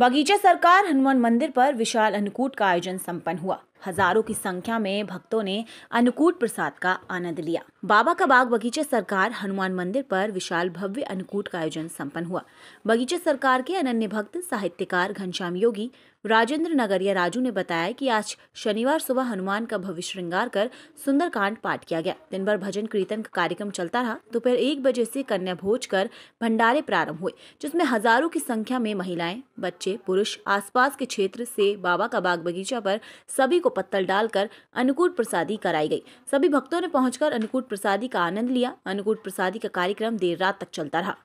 बगीचा सरकार हनुमान मंदिर पर विशाल अन्नकूट का आयोजन संपन्न हुआ हजारों की संख्या में भक्तों ने अनुकूट प्रसाद का आनंद लिया बाबा का बाग बगीचे सरकार हनुमान मंदिर पर विशाल भव्य अनुकूट का आयोजन संपन्न हुआ बगीचे सरकार के अनन्य भक्त साहित्यकार घनश्याम योगी राजेंद्र नगरिया राजू ने बताया कि आज शनिवार सुबह हनुमान का भव्य श्रृंगार कर सुंदरकांड पाठ किया गया दिन भर भजन कीर्तन का कार्यक्रम चलता रहा दोपहर तो एक बजे से कन्या भोज कर भंडारे प्रारंभ हुए जिसमें हजारों की संख्या में महिलाएं बच्चे पुरुष आसपास के क्षेत्र से बाबा का बाग बगीचा पर सभी को को पत्तल डालकर अनुकूट प्रसादी कराई गई सभी भक्तों ने पहुंचकर अनुकूट प्रसादी का आनंद लिया अनुकूट प्रसादी का कार्यक्रम देर रात तक चलता रहा